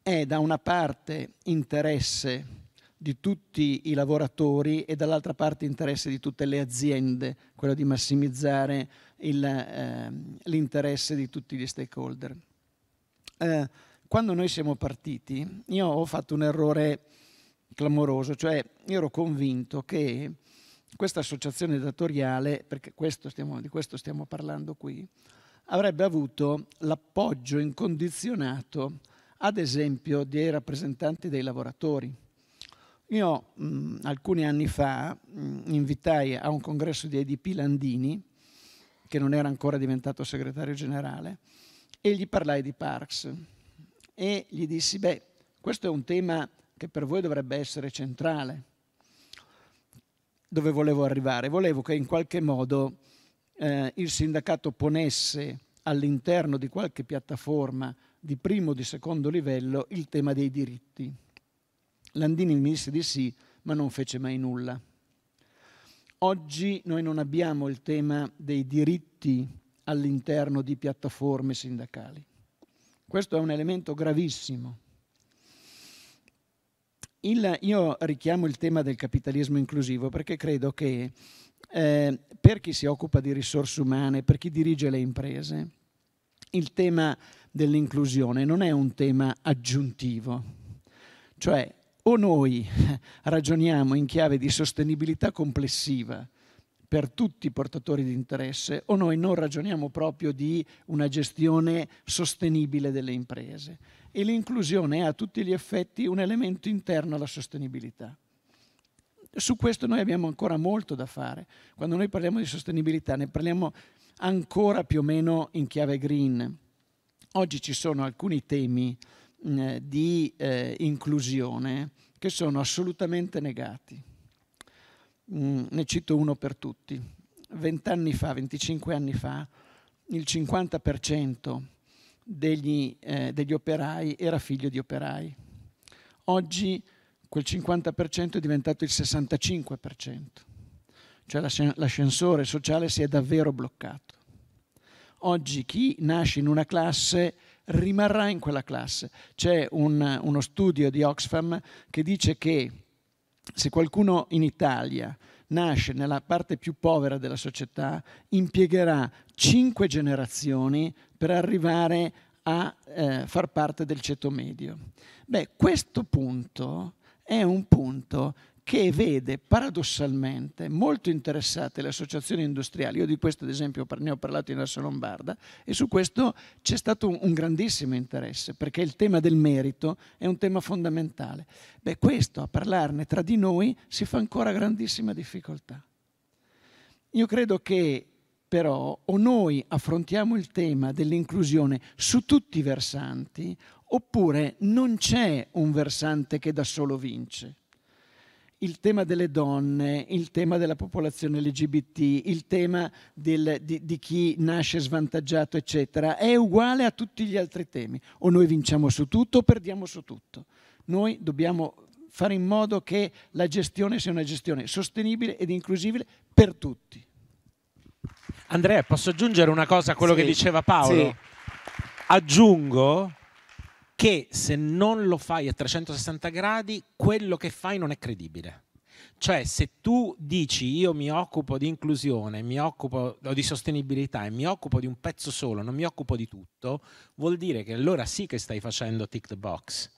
è da una parte interesse di tutti i lavoratori e dall'altra parte interesse di tutte le aziende, quello di massimizzare ehm, l'interesse eh, di tutti gli stakeholder. Eh, quando noi siamo partiti, io ho fatto un errore clamoroso, cioè ero convinto che questa associazione datoriale, perché questo stiamo, di questo stiamo parlando qui, avrebbe avuto l'appoggio incondizionato, ad esempio, dei rappresentanti dei lavoratori. Io mh, alcuni anni fa mh, invitai a un congresso di EDP Landini, che non era ancora diventato segretario generale, e gli parlai di Parks e gli dissi, beh, questo è un tema che per voi dovrebbe essere centrale. Dove volevo arrivare? Volevo che in qualche modo eh, il sindacato ponesse all'interno di qualche piattaforma di primo o di secondo livello il tema dei diritti. Landini mi disse di sì, ma non fece mai nulla. Oggi noi non abbiamo il tema dei diritti all'interno di piattaforme sindacali. Questo è un elemento gravissimo. Il, io richiamo il tema del capitalismo inclusivo perché credo che eh, per chi si occupa di risorse umane, per chi dirige le imprese, il tema dell'inclusione non è un tema aggiuntivo. Cioè, o noi *laughs* ragioniamo in chiave di sostenibilità complessiva per tutti i portatori di interesse o noi non ragioniamo proprio di una gestione sostenibile delle imprese. E l'inclusione è a tutti gli effetti un elemento interno alla sostenibilità. Su questo noi abbiamo ancora molto da fare. Quando noi parliamo di sostenibilità ne parliamo ancora più o meno in chiave green. Oggi ci sono alcuni temi eh, di eh, inclusione che sono assolutamente negati Mm, ne cito uno per tutti. Vent'anni fa, 25 anni fa, il 50% degli, eh, degli operai era figlio di operai. Oggi quel 50% è diventato il 65%, cioè l'ascensore sociale si è davvero bloccato. Oggi chi nasce in una classe rimarrà in quella classe. C'è un, uno studio di Oxfam che dice che se qualcuno in Italia nasce nella parte più povera della società, impiegherà cinque generazioni per arrivare a eh, far parte del ceto medio. Beh, questo punto è un punto che vede paradossalmente molto interessate le associazioni industriali. Io di questo ad esempio ne ho parlato in Arsa Lombarda e su questo c'è stato un grandissimo interesse perché il tema del merito è un tema fondamentale. Beh, questo a parlarne tra di noi si fa ancora grandissima difficoltà. Io credo che però o noi affrontiamo il tema dell'inclusione su tutti i versanti oppure non c'è un versante che da solo vince il tema delle donne, il tema della popolazione LGBT, il tema del, di, di, chi nasce svantaggiato, eccetera, è uguale a tutti gli altri temi. O noi vinciamo su tutto o perdiamo su tutto. Noi dobbiamo fare in modo che la gestione sia una gestione sostenibile ed inclusiva per tutti. Andrea, posso aggiungere una cosa a quello sì. che diceva Paolo? Sì. Aggiungo che se non lo fai a 360 gradi, quello che fai non è credibile. Cioè, se tu dici io mi occupo di inclusione, mi occupo di sostenibilità e mi occupo di un pezzo solo, non mi occupo di tutto, vuol dire che allora sì che stai facendo tick the box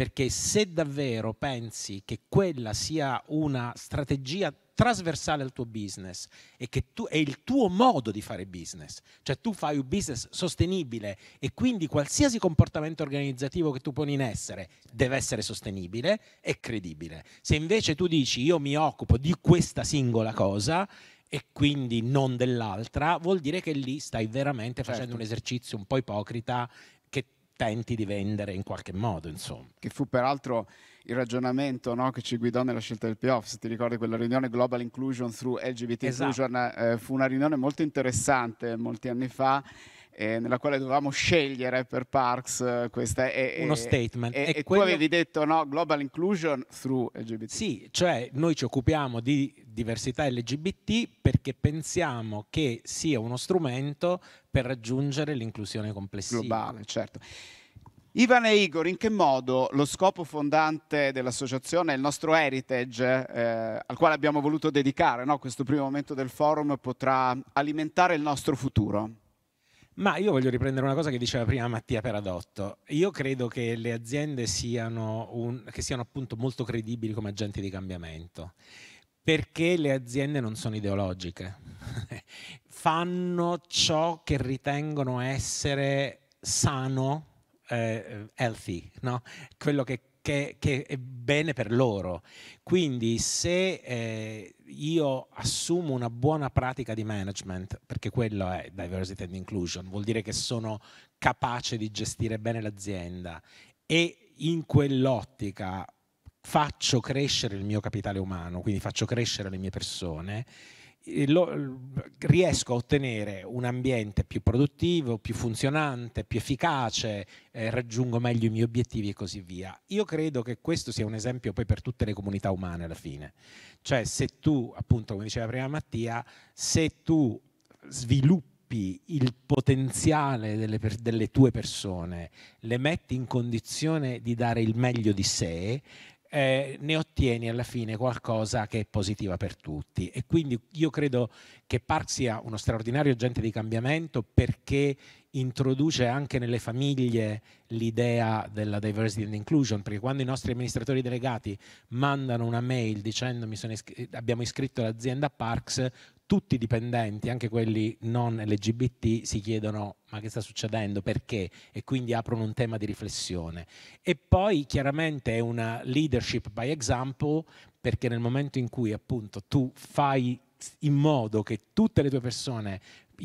perché se davvero pensi che quella sia una strategia trasversale al tuo business e che tu, è il tuo modo di fare business, cioè tu fai un business sostenibile e quindi qualsiasi comportamento organizzativo che tu poni in essere deve essere sostenibile e credibile. Se invece tu dici io mi occupo di questa singola cosa e quindi non dell'altra, vuol dire che lì stai veramente certo. facendo un esercizio un po' ipocrita tenti di vendere in qualche modo, insomma. Che fu peraltro il ragionamento no, che ci guidò nella scelta del payoff, se ti ricordi quella riunione Global Inclusion through LGBT esatto. Inclusion, eh, fu una riunione molto interessante molti anni fa eh, nella quale dovevamo scegliere per Parks eh, questa è, uno è, statement. e, e quello... tu avevi detto no, global inclusion through LGBT. Sì, cioè noi ci occupiamo di diversità LGBT perché pensiamo che sia uno strumento per raggiungere l'inclusione complessiva. Globale, certo. Ivan e Igor, in che modo lo scopo fondante dell'associazione, il nostro heritage, eh, al quale abbiamo voluto dedicare no, questo primo momento del forum, potrà alimentare il nostro futuro? Ma io voglio riprendere una cosa che diceva prima Mattia Peradotto. Io credo che le aziende siano, un, che siano appunto molto credibili come agenti di cambiamento, perché le aziende non sono ideologiche, *laughs* fanno ciò che ritengono essere sano eh, healthy, no? quello che che, che è bene per loro. Quindi se eh, io assumo una buona pratica di management, perché quello è diversity and inclusion, vuol dire che sono capace di gestire bene l'azienda e in quell'ottica faccio crescere il mio capitale umano, quindi faccio crescere le mie persone, riesco a ottenere un ambiente più produttivo, più funzionante, più efficace, eh, raggiungo meglio i miei obiettivi e così via. Io credo che questo sia un esempio poi per tutte le comunità umane alla fine. Cioè se tu, appunto come diceva prima Mattia, se tu sviluppi il potenziale delle, delle tue persone, le metti in condizione di dare il meglio di sé, eh, ne ottieni alla fine qualcosa che è positiva per tutti. E quindi io credo che Park sia uno straordinario agente di cambiamento perché introduce anche nelle famiglie l'idea della diversity and inclusion, perché quando i nostri amministratori delegati mandano una mail dicendo iscr- abbiamo iscritto l'azienda Parks, tutti i dipendenti, anche quelli non LGBT, si chiedono ma che sta succedendo, perché, e quindi aprono un tema di riflessione. E poi chiaramente è una leadership by example, perché nel momento in cui appunto tu fai in modo che tutte le tue persone,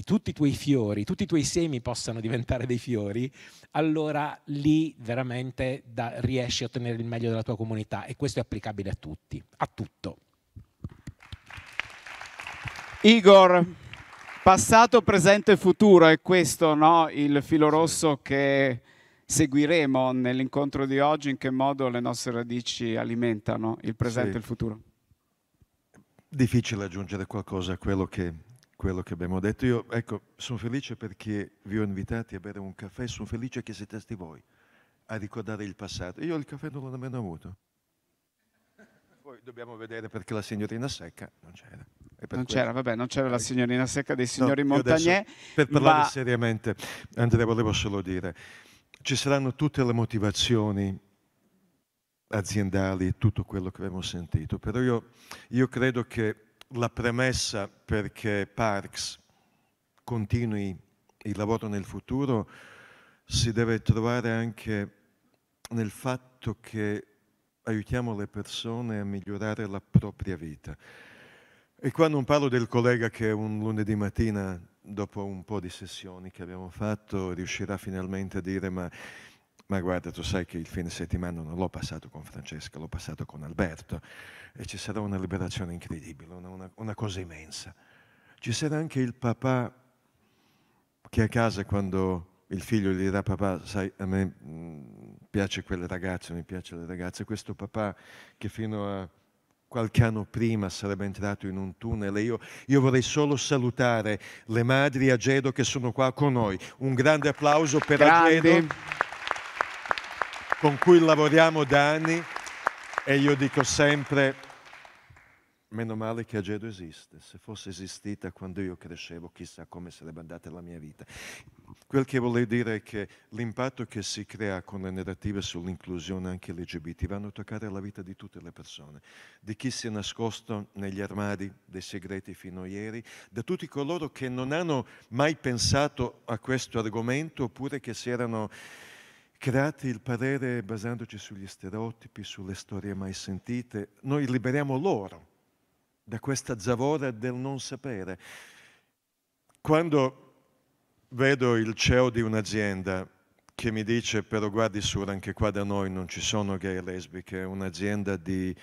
tutti i tuoi fiori, tutti i tuoi semi possano diventare dei fiori, allora lì veramente da, riesci a ottenere il meglio della tua comunità e questo è applicabile a tutti, a tutto. Igor, passato, presente e futuro, è questo no? il filo rosso che seguiremo nell'incontro di oggi, in che modo le nostre radici alimentano il presente sì. e il futuro. Difficile aggiungere qualcosa a quello che, quello che abbiamo detto. Io ecco, sono felice perché vi ho invitati a bere un caffè, sono felice che siete stati voi a ricordare il passato. Io il caffè non l'ho nemmeno avuto. Poi dobbiamo vedere perché la signorina secca non c'era non c'era, vabbè, non c'era, la signorina Secca dei signori no, Montagnier. Per parlare ma... seriamente, Andrea, volevo solo dire, ci saranno tutte le motivazioni aziendali, e tutto quello che abbiamo sentito, però io, io credo che la premessa perché Parks continui il lavoro nel futuro si deve trovare anche nel fatto che aiutiamo le persone a migliorare la propria vita. E qua non parlo del collega che un lunedì mattina, dopo un po' di sessioni che abbiamo fatto, riuscirà finalmente a dire ma, ma guarda, tu sai che il fine settimana non l'ho passato con Francesca, l'ho passato con Alberto e ci sarà una liberazione incredibile, una, una cosa immensa. Ci sarà anche il papà che a casa quando il figlio gli dirà papà, sai, a me mm, piace quel ragazzo, mi piace le ragazze, questo papà che fino a qualche anno prima sarebbe entrato in un tunnel. Io, io vorrei solo salutare le madri Agedo che sono qua con noi. Un grande applauso per Grandi. con cui lavoriamo da anni e io dico sempre Meno male che Agedo esiste, se fosse esistita quando io crescevo chissà come sarebbe andata la mia vita. Quel che volevo dire è che l'impatto che si crea con le narrative sull'inclusione anche LGBT vanno a toccare la vita di tutte le persone, di chi si è nascosto negli armadi dei segreti fino a ieri, da tutti coloro che non hanno mai pensato a questo argomento oppure che si erano creati il parere basandoci sugli stereotipi, sulle storie mai sentite. Noi liberiamo loro da questa zavorra del non sapere. Quando vedo il CEO di un'azienda che mi dice però guardi Sura, anche qua da noi non ci sono gay e lesbiche, è un'azienda di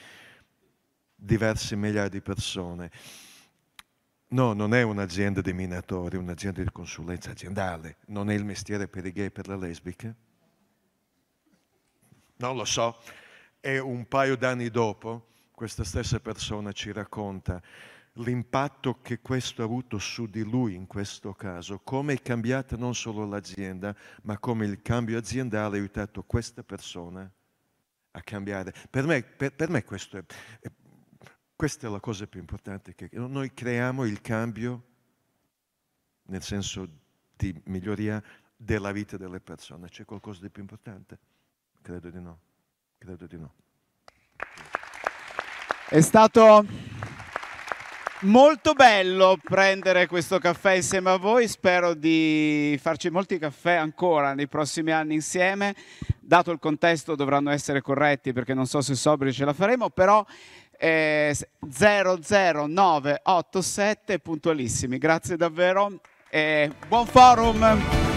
diversi migliaia di persone. No, non è un'azienda di minatori, è un'azienda di consulenza aziendale, non è il mestiere per i gay e per le lesbiche. Non lo so, è un paio d'anni dopo questa stessa persona ci racconta l'impatto che questo ha avuto su di lui in questo caso, come è cambiata non solo l'azienda, ma come il cambio aziendale ha aiutato questa persona a cambiare. Per me, per, per me questo è, questa è la cosa più importante, che noi creiamo il cambio nel senso di miglioria della vita delle persone. C'è qualcosa di più importante? Credo di no, credo di no. È stato molto bello prendere questo caffè insieme a voi, spero di farci molti caffè ancora nei prossimi anni insieme, dato il contesto dovranno essere corretti perché non so se sobri ce la faremo, però eh, 00987 puntualissimi, grazie davvero e buon forum!